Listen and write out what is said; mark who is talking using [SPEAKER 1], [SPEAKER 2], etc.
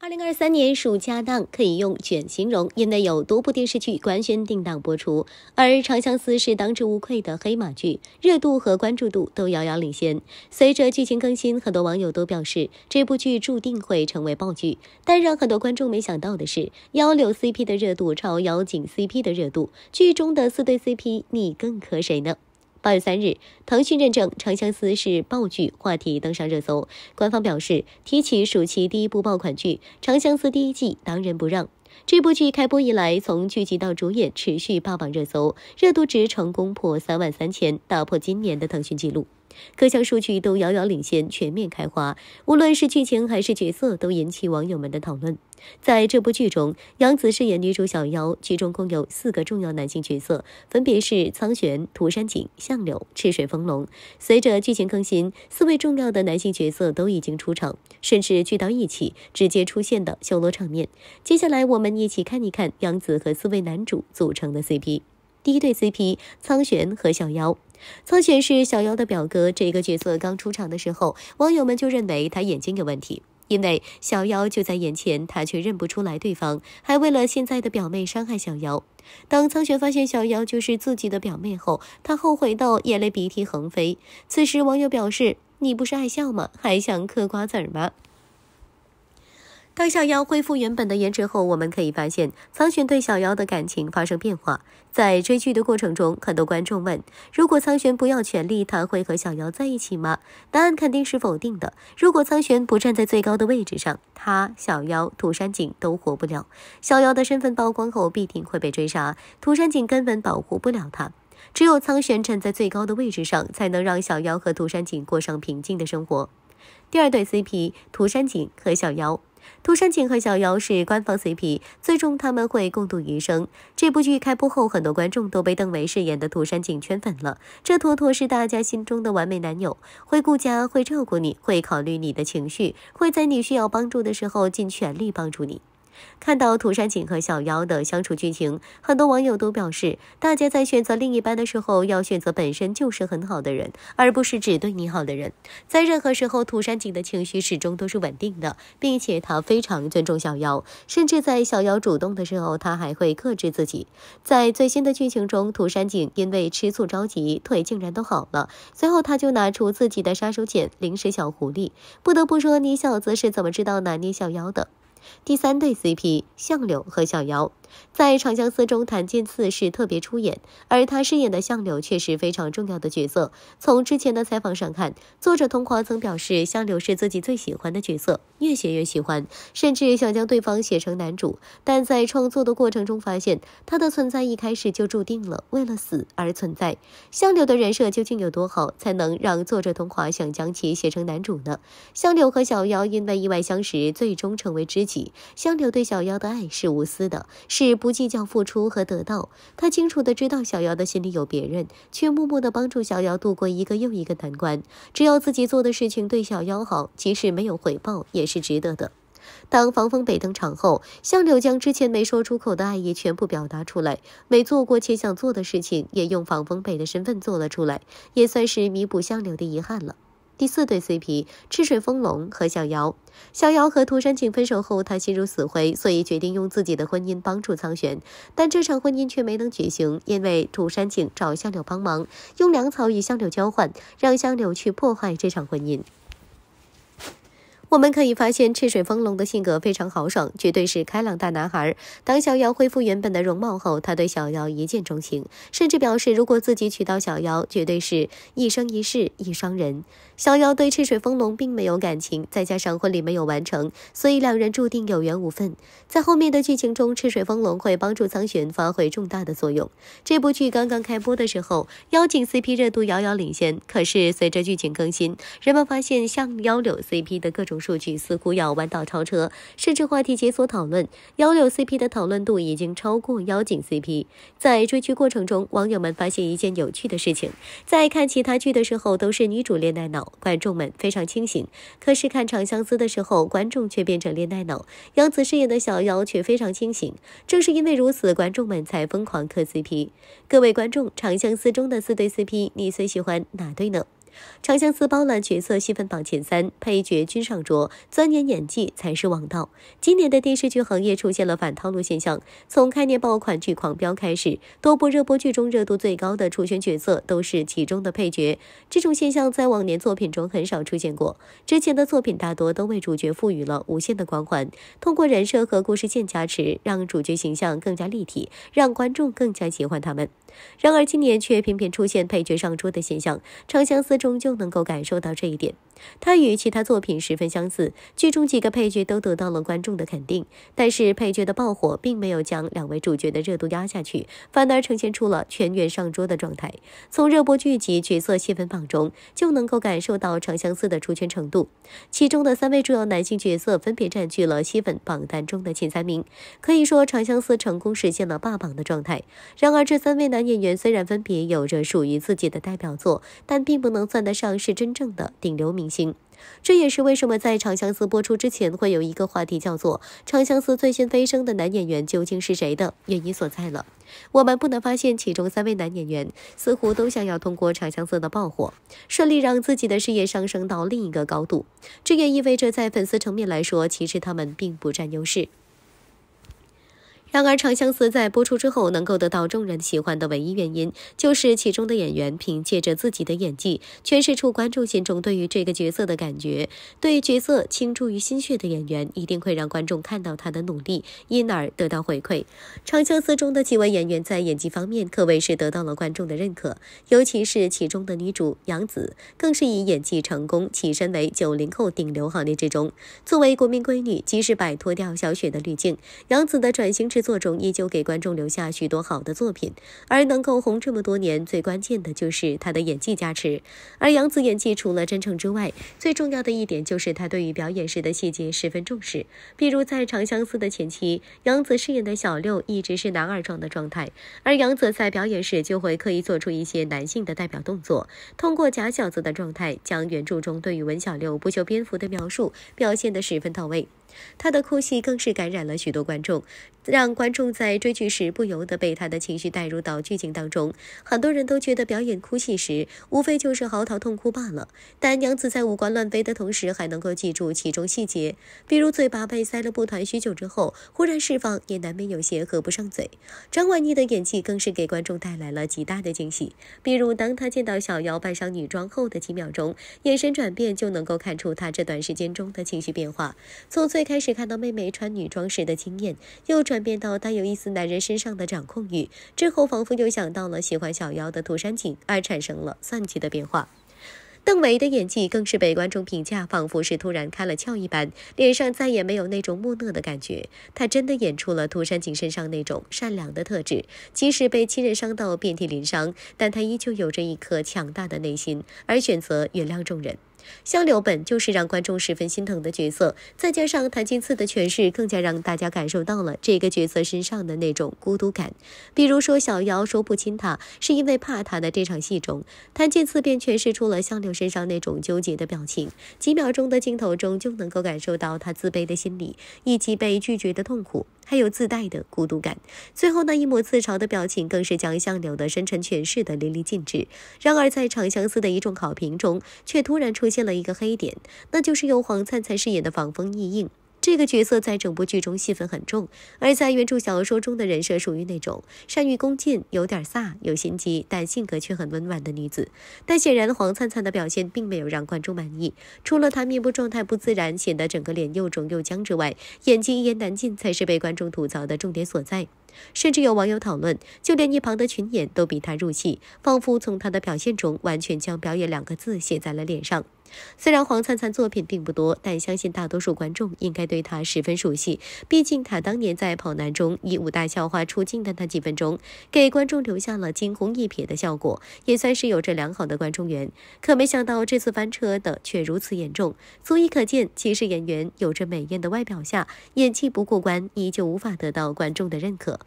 [SPEAKER 1] 二零二三年暑假档可以用“卷”形容，因为有多部电视剧官宣定档播出，而《长相思》是当之无愧的黑马剧，热度和关注度都遥遥领先。随着剧情更新，很多网友都表示这部剧注定会成为爆剧。但让很多观众没想到的是，幺六 CP 的热度超幺精 CP 的热度，剧中的四对 CP，你更磕谁呢？八月三日，腾讯认证《长相思》是爆剧话题登上热搜。官方表示，提起暑期第一部爆款剧《长相思》第一季，当仁不让。这部剧开播以来，从剧集到主演持续霸榜热搜，热度值成功破三万三千，打破今年的腾讯纪录。各项数据都遥遥领先，全面开花。无论是剧情还是角色，都引起网友们的讨论。在这部剧中，杨紫饰演女主小夭，剧中共有四个重要男性角色，分别是苍玄、涂山璟、相柳、赤水丰隆。随着剧情更新，四位重要的男性角色都已经出场，甚至聚到一起，直接出现的修罗场面。接下来，我们一起看一看杨紫和四位男主组成的 CP。第一对 CP，苍玄和小妖。苍玄是小妖的表哥，这个角色刚出场的时候，网友们就认为他眼睛有问题，因为小妖就在眼前，他却认不出来对方，还为了现在的表妹伤害小妖。当苍玄发现小妖就是自己的表妹后，他后悔到眼泪鼻涕横飞。此时，网友表示：“你不是爱笑吗？还想嗑瓜子吗？”当小妖恢复原本的颜值后，我们可以发现苍玄对小妖的感情发生变化。在追剧的过程中，很多观众问：如果苍玄不要权力，他会和小妖在一起吗？答案肯定是否定的。如果苍玄不站在最高的位置上，他、小妖、涂山璟都活不了。小妖的身份曝光后，必定会被追杀，涂山璟根本保护不了他。只有苍玄站在最高的位置上，才能让小妖和涂山璟过上平静的生活。第二对 CP：涂山璟和小妖。涂山璟和小夭是官方 CP，最终他们会共度余生。这部剧开播后，很多观众都被邓为饰演的涂山璟圈粉了，这妥妥是大家心中的完美男友。会顾家，会照顾你，会考虑你的情绪，会在你需要帮助的时候尽全力帮助你。看到涂山璟和小妖的相处剧情，很多网友都表示，大家在选择另一半的时候，要选择本身就是很好的人，而不是只对你好的人。在任何时候，涂山璟的情绪始终都是稳定的，并且他非常尊重小妖，甚至在小妖主动的时候，他还会克制自己。在最新的剧情中，涂山璟因为吃醋着急，腿竟然都好了。随后，他就拿出自己的杀手锏——临时小狐狸。不得不说，你小子是怎么知道拿捏小妖的？第三对 CP，相柳和小瑶。在《长相思》中，檀健次是特别出演，而他饰演的相柳却是非常重要的角色。从之前的采访上看，作者桐华曾表示，相柳是自己最喜欢的角色，越写越喜欢，甚至想将对方写成男主。但在创作的过程中发现，他的存在一开始就注定了为了死而存在。相柳的人设究竟有多好，才能让作者桐华想将其写成男主呢？相柳和小夭因为意外相识，最终成为知己。相柳对小夭的爱是无私的。是不计较付出和得到，他清楚的知道小夭的心里有别人，却默默的帮助小夭度过一个又一个难关。只要自己做的事情对小夭好，即使没有回报，也是值得的。当防风北登场后，相柳将之前没说出口的爱意全部表达出来，没做过且想做的事情也用防风北的身份做了出来，也算是弥补相柳的遗憾了。第四对 CP 赤水风龙和小瑶，小瑶和涂山璟分手后，她心如死灰，所以决定用自己的婚姻帮助苍玄，但这场婚姻却没能举行，因为涂山璟找相柳帮忙，用粮草与相柳交换，让相柳去破坏这场婚姻。我们可以发现赤水风龙的性格非常豪爽，绝对是开朗大男孩。当小夭恢复原本的容貌后，他对小夭一见钟情，甚至表示如果自己娶到小夭，绝对是一生一世一双人。小夭对赤水风龙并没有感情，再加上婚礼没有完成，所以两人注定有缘无分。在后面的剧情中，赤水风龙会帮助苍玄发挥重大的作用。这部剧刚刚开播的时候，妖精 CP 热度遥遥领先，可是随着剧情更新，人们发现像妖柳 CP 的各种。数据似乎要弯道超车，甚至话题解锁讨论，幺六 CP 的讨论度已经超过妖精 CP。在追剧过程中，网友们发现一件有趣的事情：在看其他剧的时候都是女主恋爱脑，观众们非常清醒；可是看《长相思》的时候，观众却变成恋爱脑，杨紫饰演的小夭却非常清醒。正是因为如此，观众们才疯狂磕 CP。各位观众，《长相思》中的四对 CP，你最喜欢哪对呢？《长相思》包揽角色戏份榜前三，配角均上桌，钻研演技才是王道。今年的电视剧行业出现了反套路现象，从开年爆款剧狂飙开始，多部热播剧中热度最高的出圈角色都是其中的配角。这种现象在往年作品中很少出现过，之前的作品大多都为主角赋予了无限的光环，通过人设和故事线加持，让主角形象更加立体，让观众更加喜欢他们。然而，今年却频频出现配角上桌的现象，《长相思》终究能够感受到这一点。它与其他作品十分相似，剧中几个配角都得到了观众的肯定。但是配角的爆火并没有将两位主角的热度压下去，反而呈现出了全员上桌的状态。从热播剧集角色戏份榜中就能够感受到《长相思》的出圈程度，其中的三位主要男性角色分别占据了吸粉榜单中的前三名，可以说《长相思》成功实现了霸榜的状态。然而，这三位男演员虽然分别有着属于自己的代表作，但并不能算得上是真正的顶流名。这也是为什么在《长相思》播出之前，会有一个话题叫做《长相思》最先飞升的男演员究竟是谁的原因所在了。我们不难发现，其中三位男演员似乎都想要通过《长相思》的爆火，顺利让自己的事业上升到另一个高度。这也意味着，在粉丝层面来说，其实他们并不占优势。然而，《长相思》在播出之后能够得到众人喜欢的唯一原因，就是其中的演员凭借着自己的演技，诠释出观众心中对于这个角色的感觉。对于角色倾注于心血的演员，一定会让观众看到他的努力，因而得到回馈。《长相思》中的几位演员在演技方面可谓是得到了观众的认可，尤其是其中的女主杨紫，更是以演技成功跻身为九零后顶流行列之中。作为国民闺女，即使摆脱掉小雪的滤镜，杨紫的转型之。制作中依旧给观众留下许多好的作品，而能够红这么多年，最关键的就是他的演技加持。而杨紫演技除了真诚之外，最重要的一点就是他对于表演时的细节十分重视。比如在《长相思》的前期，杨紫饰演的小六一直是男二状的状态，而杨紫在表演时就会刻意做出一些男性的代表动作，通过假小子的状态，将原著中对于文小六不修边幅的描述表现得十分到位。他的哭戏更是感染了许多观众，让观众在追剧时不由得被他的情绪带入到剧情当中。很多人都觉得表演哭戏时无非就是嚎啕痛哭罢了，但娘子在五官乱飞的同时，还能够记住其中细节，比如嘴巴被塞了布团许久之后忽然释放，也难免有些合不上嘴。张晚妮的演技更是给观众带来了极大的惊喜，比如当她见到小妖扮上女装后的几秒钟，眼神转变就能够看出她这段时间中的情绪变化，从最最开始看到妹妹穿女装时的惊艳，又转变到带有一丝男人身上的掌控欲，之后仿佛又想到了喜欢小妖的涂山璟，而产生了算计的变化。邓为的演技更是被观众评价仿佛是突然开了窍一般，脸上再也没有那种木讷的感觉，他真的演出了涂山璟身上那种善良的特质，即使被亲人伤到遍体鳞伤，但他依旧有着一颗强大的内心，而选择原谅众人。香柳本就是让观众十分心疼的角色，再加上谭健次的诠释，更加让大家感受到了这个角色身上的那种孤独感。比如说，小瑶说不亲他是因为怕他的这场戏中，谭健次便诠释出了香柳身上那种纠结的表情，几秒钟的镜头中就能够感受到他自卑的心理以及被拒绝的痛苦。还有自带的孤独感，最后那一抹自嘲的表情，更是将相柳的深沉诠释的淋漓尽致。然而，在长相思的一众好评中，却突然出现了一个黑点，那就是由黄灿灿饰演的防风意映。这个角色在整部剧中戏份很重，而在原著小说中的人设属于那种善于恭进、有点飒、有心机，但性格却很温婉的女子。但显然黄灿灿的表现并没有让观众满意，除了她面部状态不自然，显得整个脸又肿又僵之外，演技一言难尽才是被观众吐槽的重点所在。甚至有网友讨论，就连一旁的群演都比她入戏，仿佛从她的表现中完全将“表演”两个字写在了脸上。虽然黄灿灿作品并不多，但相信大多数观众应该对他十分熟悉。毕竟他当年在《跑男》中以五大校花出镜的那几分钟，给观众留下了惊鸿一瞥的效果，也算是有着良好的观众缘。可没想到这次翻车的却如此严重，足以可见，其实演员有着美艳的外表，下演技不过关，依旧无法得到观众的认可。